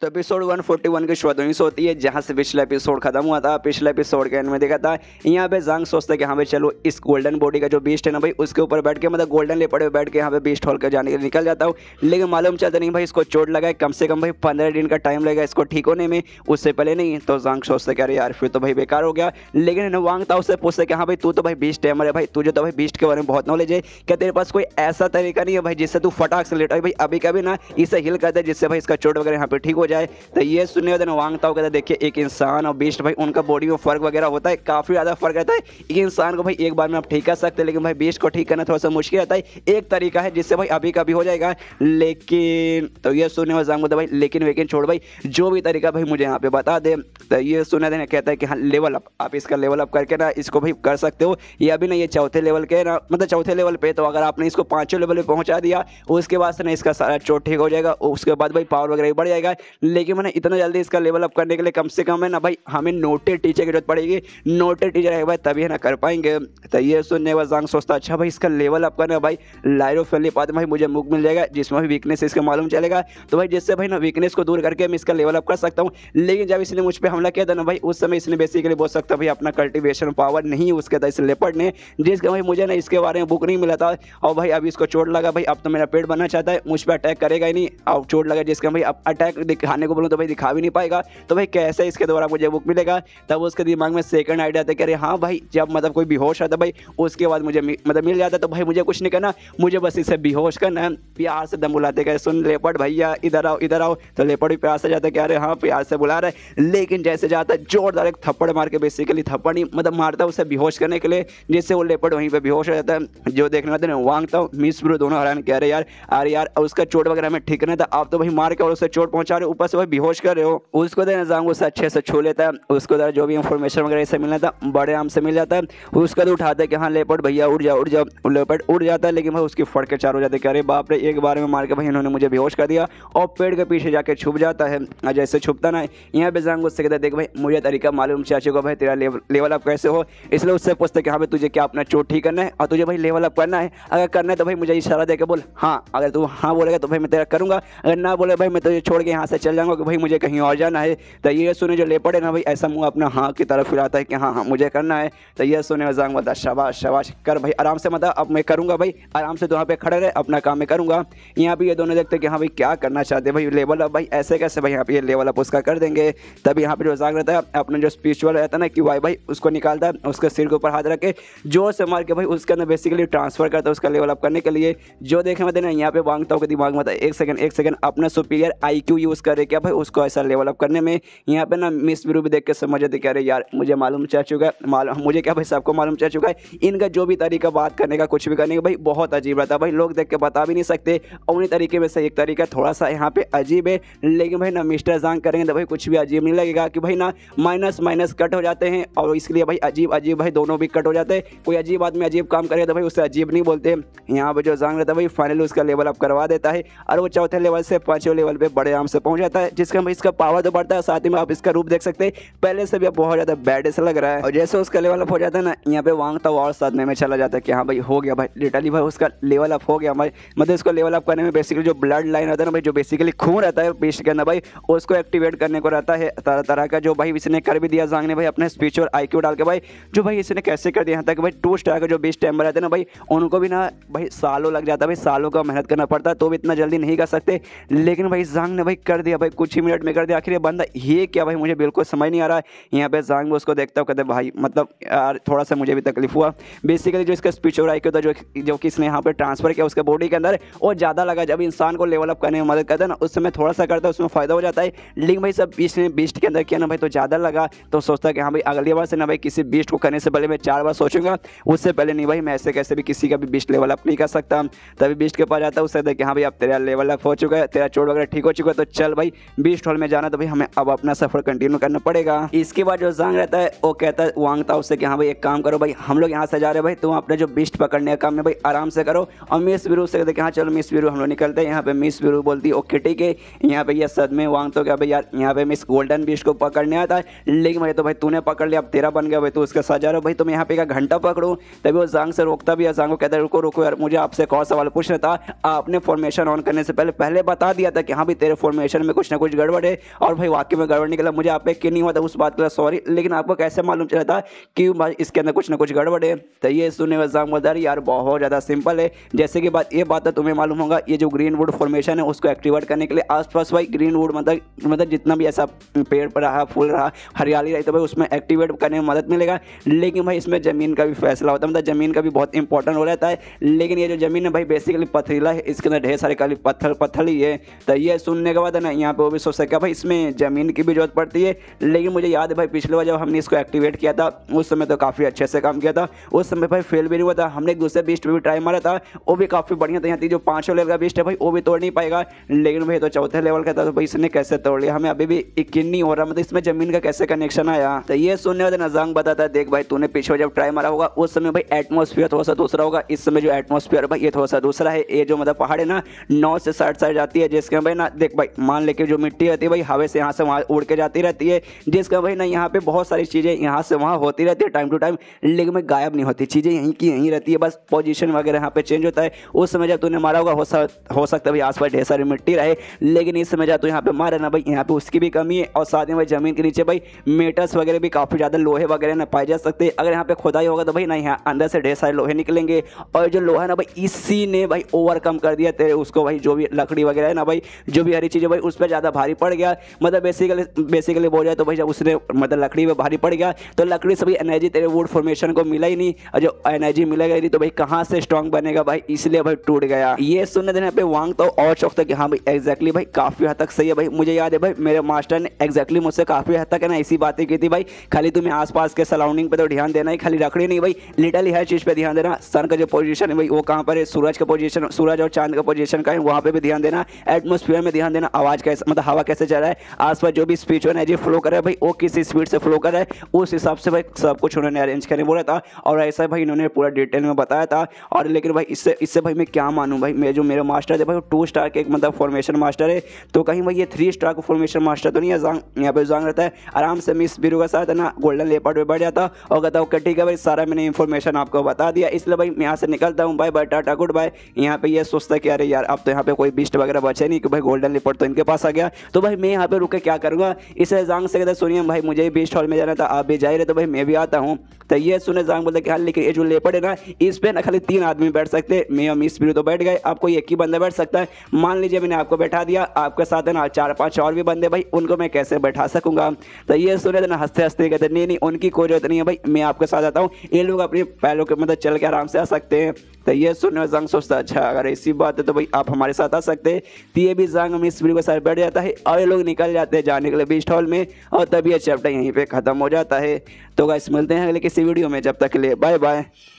तो एपिसोड 141 की शुरुआत वहीं से होती है जहाँ से पिछला एपिसोड खत्म हुआ था पिछले एपिसोड के एंड में देखा था यहाँ पे जांग सोचता है कि हाँ भाई चलो इस गोल्डन बॉडी का जो बीस्ट है ना भाई उसके ऊपर बैठ के मतलब गोल्डन लेपड़े पे बैठ के यहाँ पे बीस्ट हॉल के जाने के निकल जाता हूँ लेकिन मालूम चलता नहीं भाई इसको चोट लगा है कम से कम भाई पंद्रह दिन का टाइम लगेगा इसको ठीक होने में उससे पहले नहीं तो जांग सोचता है अरे यार फिर तो भाई बेकार हो गया लेकिन वांगता उससे पूछते कि हाँ भाई तू तो भाई बीस्ट है है भाई तुझे तो भाई बीस्ट के बारे में बहुत नॉलेज है क्या तेरे पास कोई ऐसा तरीका नहीं है भाई जिससे तू फटाक से लेट भाई अभी कभी ना इसे हिल करता है जिससे भाई इसका चोट वगैरह यहाँ पे ठीक हो जाए तो ये सुनने वाले वांगता हो कहता देखिए एक इंसान और बीस्ट भाई उनका बॉडी में फर्क वगैरह होता है काफ़ी ज़्यादा फर्क रहता है एक इंसान को भाई एक बार में आप ठीक कर सकते हैं लेकिन भाई बीस्ट को ठीक करना थोड़ा सा मुश्किल रहता है एक तरीका है जिससे भाई अभी कभी हो जाएगा लेकिन तो ये सुनने वाले जाऊँगा भाई लेकिन वेकिन छोड़ भाई जो भी तरीका भाई मुझे यहाँ पे बता दे तो ये सुना देना कहता है कि हाँ लेवल अप आप इसका लेवल अप करके ना इसको भी कर सकते हो ये अभी ना ये चौथे लेवल के ना मतलब चौथे लेवल पे तो अगर आपने इसको पाँचों लेवल पे पहुंचा दिया उसके बाद से ना इसका सारा चोट ठीक हो जाएगा उसके बाद भाई पावर वगैरह बढ़ जाएगा लेकिन मैंने इतना जल्दी इसका लेवल अप करने के लिए कम से कम है ना भाई हमें नोटे टीचर की जरूरत पड़ेगी नोटे टीचर है भाई तभी ना कर पाएंगे तो ये सुनने के जान सोचता अच्छा भाई इसका लेवल अप करना भाई लाइरो फेली पाते भाई मुझे मुख मिल जाएगा जिसमें भी वीकनेस इसका मालूम चलेगा तो भाई जिससे भाई ना वीकनेस को दूर करके मैं इसका लेवल अप कर सकता हूँ लेकिन जब इसने मुझ पर हमला किया था ना भाई उस समय इसने बेसिकली बोल सकता भाई अपना कल्टिवेशन पावर नहीं उसके था इस लेपर्ड ने जिसका भाई मुझे ना इसके बारे में बुक नहीं मिला था और भाई अभी इसको चोट लगा भाई अब तो मेरा पेट बनना चाहता है मुझ पर अटैक करेगा ही नहीं अब चोट लगा जिसका भाई अब अटैक दिखाने को बोलूँ तो भाई दिखा भी नहीं पाएगा तो भाई कैसे इसके द्वारा मुझे बुक मिलेगा तब उसके दिमाग में सेकंड आइडिया था कि अरे हाँ भाई जब मतलब कोई बेहोश आता भाई उसके बाद मुझे मतलब मिल जाता तो भाई मुझे कुछ नहीं करना मुझे बस इसे बेहोश करना है प्यार से दम बुलाते सुन लेपट भैया इधर आओ इधर आओ तो लेपट भी प्यार से जाता है कि अरे हाँ प्यार से बुला रहे लेकिन जैसे जाता है जोरदार एक थप्पड़ मार के बेसिकली थप्पड़ नहीं मतलब मारता है उसे बेहोश करने के लिए जिससे वो लेपड़ वहीं पर बेहोश हो जाता है जो देखने आते हैं वांगता हूँ मिस ब्रो दोनों हरान कह रहे यार अरे यार उसका चोट वगैरह में ठीक नहीं था आप तो वही मार के और उसे चोट पहुंचा रहे हो ऊपर से वही बेहोश कर रहे हो उसको देने तो जाऊंगा उसे अच्छे से छू लेता है उसको द्वारा तो जो भी इन्फॉर्मेशन वगैरह इसे मिलना था बड़े आराम से मिल जाता है उसका तो उठाता है कि हाँ लेपट भैया उड़ जाओ उड़ जाओ लेपट उड़ जाता है लेकिन भाई उसकी फट चार हो जाते कह रहे बाप रे एक बार में मार के भाई इन्होंने मुझे बेहोश कर दिया और पेड़ के पीछे जाके छुप जाता है जैसे छुपता ना यहाँ पे जाऊंगा उससे कहते है देख भाई मुझे तरीका मालूम चाचे को भाई तेरा लेवल अप कैसे हो इसलिए उससे पूछते कि हाँ भाई तुझे क्या अपना चोट ठीक करना है और तुझे भाई लेवल अप करना है अगर करना है तो भाई मुझे इशारा दे के बोल हाँ अगर तू हाँ बोलेगा तो भाई मैं तेरा करूँगा अगर ना बोले भाई मैं तुझे छोड़ के यहाँ से चल जाऊँगा कि भाई मुझे कहीं और जाना है तो ये सुने जो लेपड़ है ना भाई ऐसा मुँह अपना हाँ की तरफ फिराता है कि हाँ हाँ मुझे करना है तो यह सुने वजांग बता शबाश शबाश कर भाई आराम से मतलब अब मैं करूँगा भाई आराम से तो वहाँ पे खड़े रहे अपना काम मैं करूँगा यहाँ पर ये दोनों देखते हैं कि हाँ भाई क्या करना चाहते हैं भाई लेवल अप भाई ऐसे कैसे भाई यहाँ पे ये लेवल अप उसका कर देंगे तभी यहाँ पर ध्वजांग रहता है अपना जो स्पिरिचुअल रहता है ना कि वाई भाई उसको निकालता है उसके सिर के ऊपर हाथ रख के जोर से मार के भाई उसके अंदर बेसिकली ट्रांसफर करता है उसका लेवल अप करने के लिए जो देखने में देना यहाँ पे मांगता हूँ दिमाग में एक सेकंड एक सेकंड अपना सुपीरियर आई क्यू यूज़ करे क्या भाई उसको ऐसा लेवल अप करने में यहाँ पे ना मिस व्यू भी देख के समझ आते क्या यार मुझे मालूम चल चुका है मालूम मुझे क्या भाई सबको मालूम चल चुका है इनका जो भी तरीका बात करने का कुछ भी करने का भाई बहुत अजीब रहता है भाई लोग देख के बता भी नहीं सकते उन्हीं तरीके में से एक तरीका थोड़ा सा यहाँ पे अजीब है लेकिन भाई ना मिस्टर जांग करेंगे तो भाई कुछ भी अजीब नहीं लगेगा क्योंकि भाई ना माइनस माइनस कट हो जाते हैं और इसके लिए भाई अजीब अजीब भाई दोनों भी कट हो जाते हैं कोई अजीब आदमी अजीब काम करे तो भाई उससे अजीब नहीं बोलते यहाँ पर जो जांग रहता है भाई फाइनली उसका लेवल अप करवा देता है और वो चौथे लेवल से पाँचवें लेवल पर बड़े आराम से पहुँच जाता है जिसका भाई इसका पावर तो बढ़ता है साथ ही में आप इसका रूप देख सकते हैं पहले से भी बहुत ज़्यादा बैड ऐसा लग रहा है और जैसे उसका लेवल अप हो जाता है ना यहाँ पे वांगता और साथ में चला जाता है कि हाँ भाई हो गया भाई लिटरली भाई उसका लेवल अप हो गया भाई मतलब इसको लेवल अप करने में बेसिकली जो ब्लड लाइन रहता है ना भाई जो बेसिकली खून रहता है पेस्ट के अंदर भाई उसको एक्टिवेट करने को रहता है तरह तरह का जो भाई इसने कर भी दिया जांग ने भाई अपने स्पीच और आई डाल के भाई जो भाई इसने कैसे कर दिया था तक भाई टू स्टार का जो बेस्ट टाइम रहते ना भाई उनको भी ना भाई सालों लग जाता भाई सालों का मेहनत करना पड़ता तो भी इतना जल्दी नहीं कर सकते लेकिन भाई जांग ने भाई कर दिया भाई कुछ ही मिनट में कर दिया आखिर ये बंदा ये क्या भाई मुझे बिल्कुल समझ नहीं आ रहा है यहाँ पे जांग भी उसको देखता हूँ कहते भाई मतलब यार थोड़ा सा मुझे भी तकलीफ हुआ बेसिकली जो इसका स्पीच और आई था जो जो कि इसने यहाँ पर ट्रांसफर किया उसके बॉडी के अंदर और ज़्यादा लगा जब इंसान को लेवलअप करने में मदद करता है ना उस समय थोड़ा सा करता है उसमें फ़ायदा हो जाता है लेकिन भाई सब इसने बीस्ट के अंदर किया ना भाई तो ज़्यादा लगा तो सोचता कि हाँ भाई अगली बार से ना भाई किसी बीस्ट को करने से पहले मैं चार बार सोचूंगा उससे पहले नहीं भाई मैं ऐसे कैसे भी किसी का भी बीस्ट लेवल अप नहीं कर सकता तभी बीस्ट के पास जाता उससे कि हाँ भाई अब तेरा लेवल अप हो चुका है तेरा चोट वगैरह ठीक हो चुका है तो चल भाई बीस्ट हॉल में जाना तो भाई हमें अब अपना सफर कंटिन्यू करना पड़ेगा इसके बाद जो जांग रहता है वो कहता है वांगता उससे कि हाँ भाई एक काम करो भाई हम लोग यहाँ से जा रहे भाई तुम तो अपने जो बिस्ट पकड़ने का काम है भाई आराम से करो और मिस वीरू से कहते हाँ चलो मिस वीरू हम लोग निकलते हैं यहाँ पे मिस वीरू बोलती ओके ठीक है यहाँ पे यह सदमे वांग तो क्या हाँ भाई यार यहाँ पे मिस गोल्डन बिस्ट को पकड़ने आया था लेकिन भाई तो भाई तूने पकड़ लिया अब तेरा बन गया भाई तो उसका सजा रहा भाई तुम यहाँ पे का घंटा पकड़ो तभी वो जांग से रोकता भी है जांग को कहता है रुको रुको यार मुझे आपसे कौन और सवाल पूछना था आपने फॉर्मेशन ऑन करने से पहले पहले बता दिया था कि हाँ भाई तेरे फॉर्मेशन में कुछ ना कुछ गड़बड़ है और भाई वाकई में गड़बड़ निकला मुझे आप पे क्यों नहीं हुआ था उस बात के लिए सॉरी लेकिन आपको कैसे मालूम चला था कि भाई इसके अंदर कुछ ना कुछ गड़बड़ है तो ये सुनने में जांग बोलता यार बहुत ज़्यादा सिंपल है जैसे कि बात ये बात तो तुम्हें मालूम होगा ये जो ग्रीन वुड फॉर्मेशन है उसको एक्टिवेट करने के लिए आसपास भाई ग्रीन वुड मतलब मतलब जितना भी ऐसा पेड़ पर रहा फूल रहा हरियाली रही तो भाई उसमें एक्टिवेट करने में मदद मिलेगा लेकिन भाई इसमें ज़मीन का भी फैसला होता है मतलब ज़मीन का भी बहुत इंपॉर्टेंट हो रहता है लेकिन ये जो ज़मीन है भाई बेसिकली पथरीला है इसके अंदर ढेर सारे खाली पत्थर पत्थर ही है तो ये सुनने के बाद है ना यहाँ पर वो भी सोच सका भाई इसमें ज़मीन की भी जरूरत पड़ती है लेकिन मुझे याद है भाई पिछले बार जब हमने इसको एक्टिवेट किया था उस समय तो काफ़ी अच्छे से काम किया था उस समय भाई फेल भी नहीं हुआ था हमने एक दूसरे बीस्ट पर भी ट्राई मारा था वो भी काफ़ी बढ़िया था यहाँ जो पाँचों लेवल का बीस्ट है भाई वो भी तोड़ नहीं पाएगा लेकिन भाई तो चौथे लेवल का था तो भाई इसने कैसे तोड़ लिया हमें अभी भी यकीन नहीं हो रहा मतलब तो इसमें जमीन का कैसे कनेक्शन आया तो ये सुनने वाले नजांग बताता है देख भाई तूने पीछे जब ट्राई मारा होगा उस समय भाई एटमोसफियर थोड़ा सा दूसरा होगा इस समय जो एटमोसफियर भाई ये थोड़ा सा दूसरा है ये जो मतलब पहाड़ है ना नौ से साठ साइड जाती है जिसके भाई ना देख भाई मान लेके जो मिट्टी रहती है भाई हवा से यहाँ से वहाँ उड़ के जाती रहती है जिसके भाई ना यहाँ पे बहुत सारी चीज़ें यहाँ से वहाँ होती रहती है टाइम टू टाइम लेकिन भाई गायब नहीं होती चीज़ें यहीं की यहीं रहती है बस पोजिशन वगैरह यहाँ पे चेंज होता है उस समय जब तूने मारा होगा हो, हो सकता है भाई आस पास ढेर सारी मिट्टी रहे लेकिन इस समय जब तू यहाँ पे मारे ना भाई यहाँ पे उसकी भी कमी है और साथ में ज़मीन के नीचे भाई मेटल्स वगैरह भी काफ़ी ज़्यादा लोहे वगैरह ना पाए जा सकते अगर यहाँ पे खुदाई होगा तो भाई ना यहाँ अंदर से ढेर सारे लोहे निकलेंगे और जो लोहा ना भाई इसी ने भाई ओवरकम कर दिया तेरे उसको भाई जो भी लकड़ी वगैरह है ना भाई जो भी हरी चीज़ें भाई उस पर ज़्यादा भारी पड़ गया मतलब बेसिकली बेसिकली बोल जाए तो भाई जब उसने मतलब लकड़ी पर भारी पड़ गया तो लकड़ी से भाई एनर्जी तेरे वुड फॉर्मेशन को मिला ही नहीं और जो एनर्जी मिला गई नहीं तो भाई कहाँ से स्ट्रॉन्ग बनेगा भाई इसलिए भाई टूट गया ये सुनने देने पे वांग तो और शौक था कि हाँ भाई एग्जैक्टली भाई काफ़ी हद तक सही है भाई मुझे याद है भाई मेरे मास्टर ने एग्जैक्टली मुझसे मुझसे काफ़ी हद तक है ना ऐसी बातें की थी भाई खाली तुम्हें आसपास के सराउंडिंग पे तो ध्यान देना ही खाली रखड़ी नहीं भाई लिटरली हर चीज़ पे ध्यान देना सन का जो पोजीशन है भाई वो कहाँ पर है सूरज का पोजीशन सूरज और चांद का पोजीशन का है वहाँ पर भी ध्यान देना एटमोसफियर में ध्यान देना आवाज़ कैसे मतलब हवा कैसे चल रहा है आस जो भी स्पीच हो एनर्जी फ्लो कर रहा है भाई वो किस स्पीड से फ्लो कर रहा है उस हिसाब से भाई सब कुछ उन्होंने अरेंज करने बोला था और ऐसा भाई इन्होंने पूरा डिटेल में बताया था और लेकिन भाई इससे इससे भाई मैं क्या मानूँ भाई मैं जो मेरे मास्टर थे भाई टू स्टार के एक मतलब फॉर्मेशन मास्टर है तो कहीं भाई ये थ्री स्टार का फॉर्मेशन मास्टर तो नहीं है यहाँ पे जॉन रहता है आराम से मिस इस का साथ है ना गोल्डन लेपर्ड पर बैठ जाता और कहता हूँ ठीक है भाई सारा मैंने इन्फॉर्मेशन आपको बता दिया इसलिए भाई मैं यहाँ से निकलता हूँ भाई बाय टाटा गुड बाय यहाँ पे ये सोचता है कि अरे यार अब तो यहाँ पे कोई बिस्ट वगैरह बचे नहीं कि भाई गोल्डन लेपर्ड तो इनके पास आ गया तो भाई मैं यहाँ पे रुके क्या करूँगा इसे जांग से कहते सुनिए भाई मुझे भी बिस्ट हॉल में जाना था तो आप भी जा रहे तो भाई मैं भी आता हूँ तो ये सुने जांग बोलते कि हाँ लेकिन ये जो लेपर्ड है ना इस पर ना खाली तीन आदमी बैठ सकते मैं और मिस भी तो बैठ गए आपको एक ही बंदा बैठ सकता है मान लीजिए मैंने आपको बैठा दिया आपके साथ है ना चार पाँच और भी बंदे भाई उनको मैं कैसे बैठा सकता सकूंगा तो ये सूर्य ना हंसते हंसते कहते नहीं नहीं उनकी कोई जरूरत नहीं है भाई मैं आपके साथ आता हूँ ये लोग अपने पैरों के मतलब चल के आराम से आ सकते हैं तो ये सुनने जंग सोचता अच्छा अगर ऐसी बात है तो भाई आप हमारे साथ आ सकते हैं तो ये भी जंग हमें इस वीडियो के साथ बैठ जाता है और ये लोग निकल जाते हैं जाने के लिए बीच हॉल में और तभी ये चैप्टर यहीं पर ख़त्म हो जाता है तो गाइस मिलते हैं अगले किसी वीडियो में जब तक के लिए बाय बाय